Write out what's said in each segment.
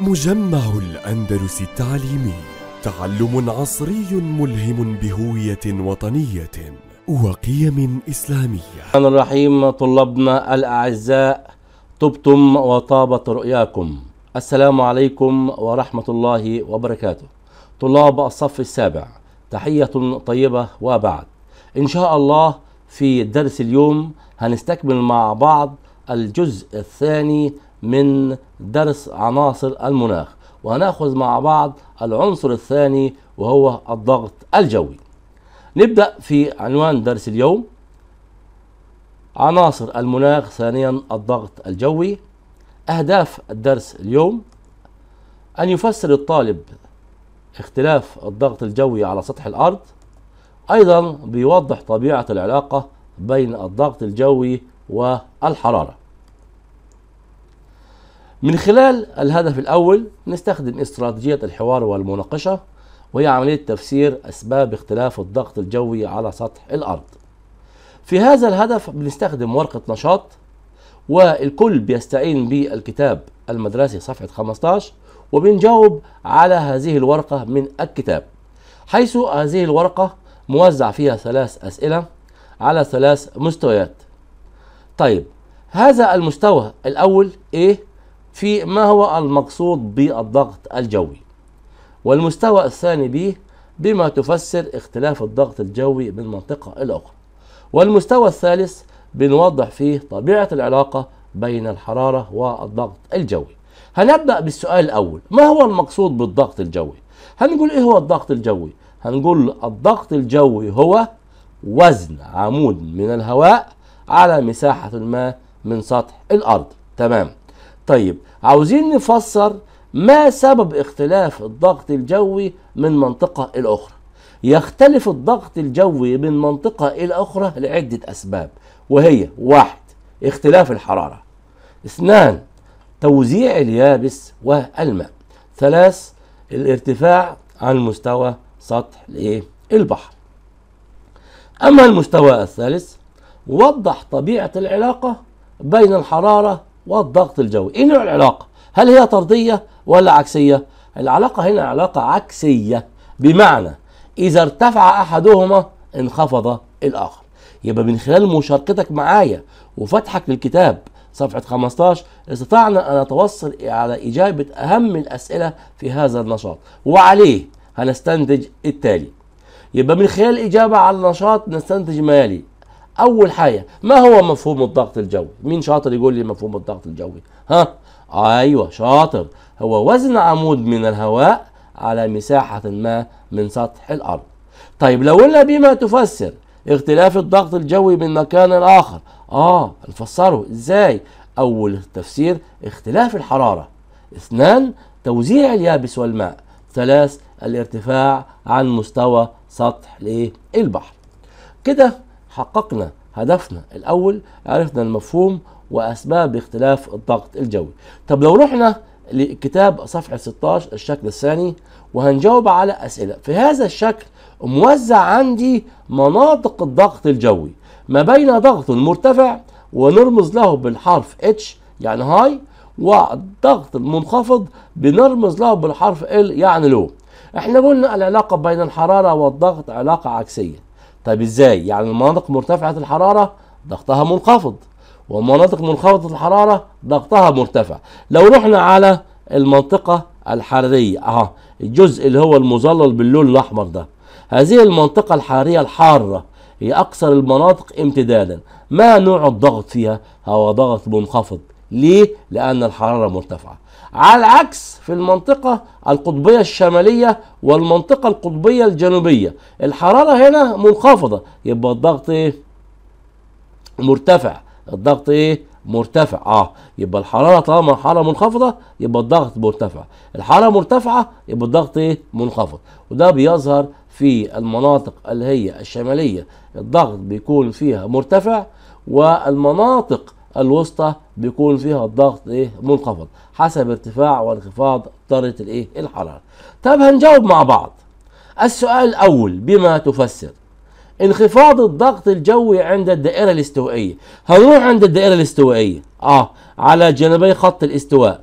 مجمع الأندلس التعليمي تعلم عصري ملهم بهوية وطنية وقيم إسلامية الرحمن الرحيم طلابنا الأعزاء طبتم وطابت رؤياكم السلام عليكم ورحمة الله وبركاته طلاب الصف السابع تحية طيبة وبعد إن شاء الله في درس اليوم هنستكمل مع بعض الجزء الثاني من درس عناصر المناخ وهناخذ مع بعض العنصر الثاني وهو الضغط الجوي نبدأ في عنوان درس اليوم عناصر المناخ ثانيا الضغط الجوي أهداف الدرس اليوم أن يفسر الطالب اختلاف الضغط الجوي على سطح الأرض أيضا بيوضح طبيعة العلاقة بين الضغط الجوي والحرارة من خلال الهدف الأول نستخدم استراتيجية الحوار والمناقشة وهي عملية تفسير أسباب اختلاف الضغط الجوي على سطح الأرض في هذا الهدف بنستخدم ورقة نشاط والكل بيستعين بالكتاب المدرسي صفحة 15 وبنجاوب على هذه الورقة من الكتاب حيث هذه الورقة موزع فيها ثلاث أسئلة على ثلاث مستويات طيب هذا المستوى الأول إيه في ما هو المقصود بالضغط الجوي والمستوى الثاني به بما تفسر اختلاف الضغط الجوي من منطقة إلى أخرى والمستوى الثالث بنوضح فيه طبيعة العلاقة بين الحرارة والضغط الجوي هنبدأ بالسؤال الأول ما هو المقصود بالضغط الجوي هنقول إيه هو الضغط الجوي هنقول الضغط الجوي هو وزن عمود من الهواء على مساحة ما من سطح الأرض تمام طيب عاوزين نفسر ما سبب اختلاف الضغط الجوي من منطقة إلى أخرى يختلف الضغط الجوي من منطقة إلى أخرى لعدة أسباب وهي واحد اختلاف الحرارة اثنان توزيع اليابس والماء ثلاث الارتفاع عن مستوى سطح البحر أما المستوى الثالث وضح طبيعة العلاقة بين الحرارة والضغط الجوي ايه نوع العلاقه هل هي طرديه ولا عكسيه العلاقه هنا علاقه عكسيه بمعنى اذا ارتفع احدهما انخفض الاخر يبقى من خلال مشاركتك معايا وفتحك للكتاب صفحة 15 استطعنا أن نتوصل على إجابة أهم الأسئلة في هذا النشاط وعليه هنستنتج التالي يبقى من خلال الإجابة على النشاط نستنتج ما يلي اول حاجه ما هو مفهوم الضغط الجوي مين شاطر يقول لي مفهوم الضغط الجوي ها ايوه شاطر هو وزن عمود من الهواء على مساحه ما من سطح الارض طيب لو قلنا بما تفسر اختلاف الضغط الجوي من مكان لاخر اه نفسره ازاي اول تفسير اختلاف الحراره اثنان توزيع اليابس والماء ثلاث الارتفاع عن مستوى سطح البحر كده حققنا هدفنا الأول عرفنا المفهوم وأسباب اختلاف الضغط الجوي طب لو رحنا لكتاب صفحة 16 الشكل الثاني وهنجاوب على أسئلة في هذا الشكل موزع عندي مناطق الضغط الجوي ما بين ضغط مرتفع ونرمز له بالحرف H يعني هاي والضغط المنخفض بنرمز له بالحرف L يعني لو احنا قلنا العلاقة بين الحرارة والضغط علاقة عكسية طيب ازاي يعني المناطق مرتفعه الحراره ضغطها منخفض ومناطق منخفضه الحراره ضغطها مرتفع لو رحنا على المنطقه الحراريه اه الجزء اللي هو المظلل باللون الاحمر ده هذه المنطقه الحراريه الحاره هي اكثر المناطق امتدادا ما نوع الضغط فيها هو ضغط منخفض ليه لان الحراره مرتفعه على العكس في المنطقة القطبية الشمالية والمنطقة القطبية الجنوبية الحرارة هنا منخفضة يبقى الضغط ايه مرتفع الضغط ايه مرتفع اه يبقى الحراره طالما الحراره منخفضه يبقى الضغط مرتفع الحراره مرتفعه يبقى الضغط ايه منخفض وده بيظهر في المناطق اللي هي الشماليه الضغط بيكون فيها مرتفع والمناطق الوسطى بيكون فيها الضغط ايه منخفض حسب ارتفاع وانخفاض درجه الايه الحراره طب هنجاوب مع بعض السؤال الاول بما تفسر انخفاض الضغط الجوي عند الدائره الاستوائيه هنروح عند الدائره الاستوائيه اه على جانبي خط الاستواء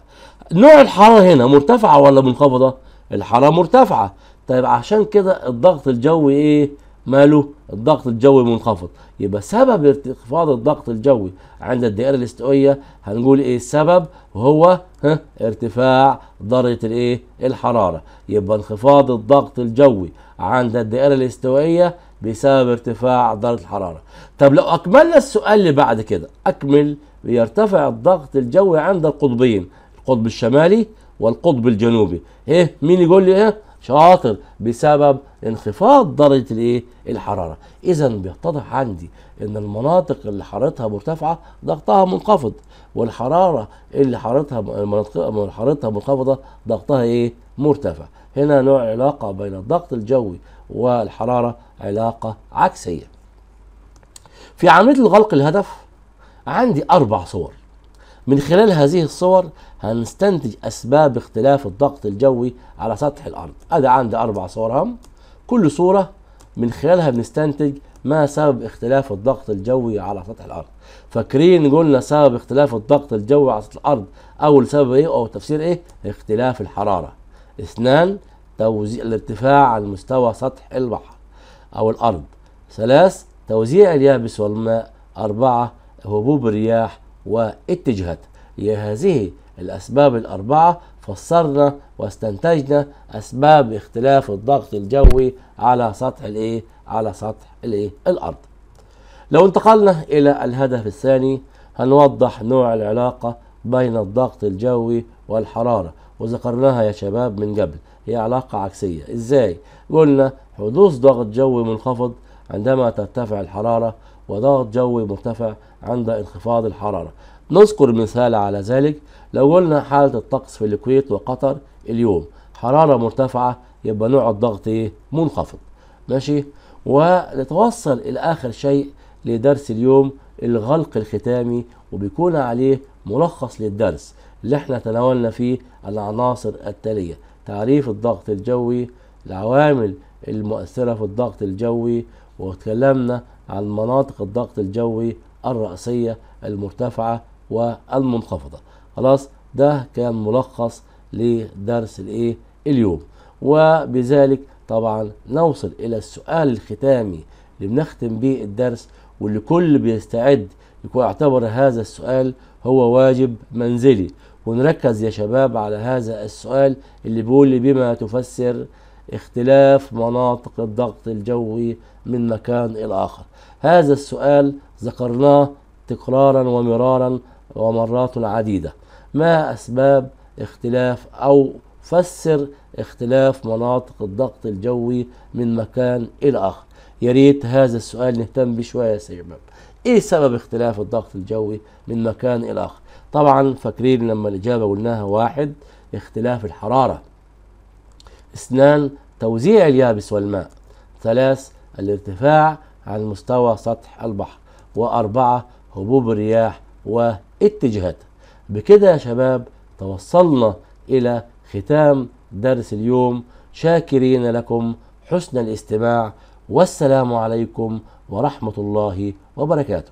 نوع الحراره هنا مرتفعه ولا منخفضه الحراره مرتفعه طيب عشان كده الضغط الجوي ايه ماله الضغط الجوي منخفض يبقى سبب انخفاض الضغط الجوي عند الدائره الاستوائيه هنقول ايه السبب وهو ها ارتفاع درجه الايه الحراره يبقى انخفاض الضغط الجوي عند الدائره الاستوائيه بسبب ارتفاع درجه الحراره طب لو اكملنا السؤال اللي بعد كده اكمل بيرتفع الضغط الجوي عند القطبين القطب الشمالي والقطب الجنوبي ايه مين يقول لي ايه شاطر بسبب انخفاض درجه الايه الحراره اذا بيتضح عندي ان المناطق اللي حرارتها مرتفعه ضغطها منخفض والحراره اللي حرارتها حرارتها منخفضه ضغطها ايه مرتفع هنا نوع علاقه بين الضغط الجوي والحراره علاقه عكسيه في عمليه الغلق الهدف عندي اربع صور من خلال هذه الصور هنستنتج أسباب اختلاف الضغط الجوي على سطح الأرض أدي عندي أربع صور هم كل صورة من خلالها بنستنتج ما سبب اختلاف الضغط الجوي على سطح الارض فاكرين قلنا سبب اختلاف الضغط الجوي على سطح الارض اول سبب ايه او تفسير ايه اختلاف الحراره اثنان توزيع الارتفاع عن مستوى سطح البحر او الارض ثلاث توزيع اليابس والماء اربعه هبوب الرياح واتجهت لهذه الأسباب الأربعة فسرنا واستنتجنا أسباب اختلاف الضغط الجوي على سطح الإيه؟ على سطح الإيه؟ الأرض. لو انتقلنا إلى الهدف الثاني هنوضح نوع العلاقة بين الضغط الجوي والحرارة وذكرناها يا شباب من قبل هي علاقة عكسية إزاي؟ قلنا حدوث ضغط جوي منخفض عندما ترتفع الحرارة وضغط جوي مرتفع عند انخفاض الحرارة نذكر مثال على ذلك لو قلنا حالة الطقس في الكويت وقطر اليوم حرارة مرتفعة يبقى نوع الضغط ايه منخفض ماشي ونتوصل الى اخر شيء لدرس اليوم الغلق الختامي وبيكون عليه ملخص للدرس اللي احنا تناولنا فيه العناصر التالية تعريف الضغط الجوي العوامل المؤثرة في الضغط الجوي واتكلمنا عن مناطق الضغط الجوي الرأسية المرتفعة والمنخفضة خلاص ده كان ملخص لدرس الايه اليوم وبذلك طبعا نوصل الى السؤال الختامي اللي بنختم به الدرس واللي كل بيستعد يكون اعتبر هذا السؤال هو واجب منزلي ونركز يا شباب على هذا السؤال اللي بيقول لي بما تفسر اختلاف مناطق الضغط الجوي من مكان إلى آخر هذا السؤال ذكرناه تكرارا ومرارا ومرات عديدة ما أسباب اختلاف أو فسر اختلاف مناطق الضغط الجوي من مكان إلى آخر يا ريت هذا السؤال نهتم بشوية شوية يا شباب ايه سبب اختلاف الضغط الجوي من مكان الى اخر طبعا فاكرين لما الاجابه قلناها واحد اختلاف الحراره اثنان توزيع اليابس والماء ثلاث الارتفاع عن مستوى سطح البحر وأربعة هبوب الرياح واتجاهاتها بكده يا شباب توصلنا إلى ختام درس اليوم شاكرين لكم حسن الاستماع والسلام عليكم ورحمة الله وبركاته